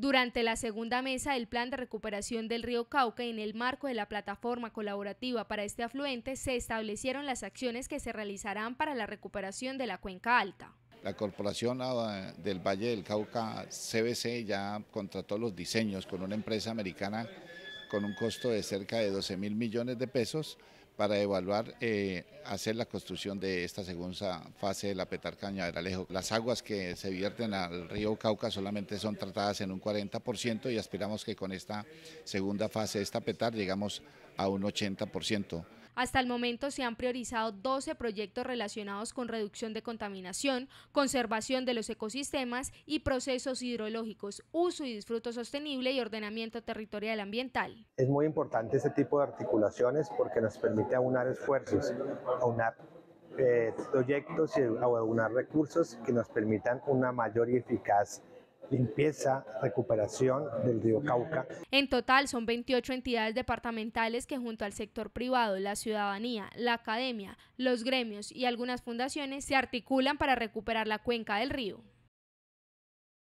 Durante la segunda mesa del Plan de Recuperación del Río Cauca, en el marco de la plataforma colaborativa para este afluente, se establecieron las acciones que se realizarán para la recuperación de la cuenca alta. La Corporación del Valle del Cauca, CBC, ya contrató los diseños con una empresa americana con un costo de cerca de 12 mil millones de pesos para evaluar eh, hacer la construcción de esta segunda fase de la Petarcaña de Alejo. Las aguas que se vierten al río Cauca solamente son tratadas en un 40% y aspiramos que con esta segunda fase, esta Petar, llegamos a un 80%. Hasta el momento se han priorizado 12 proyectos relacionados con reducción de contaminación, conservación de los ecosistemas y procesos hidrológicos, uso y disfruto sostenible y ordenamiento territorial ambiental. Es muy importante este tipo de articulaciones porque nos permite aunar esfuerzos, aunar eh, proyectos y aunar recursos que nos permitan una mayor y eficaz limpieza, recuperación del río Cauca. En total son 28 entidades departamentales que junto al sector privado, la ciudadanía, la academia, los gremios y algunas fundaciones se articulan para recuperar la cuenca del río.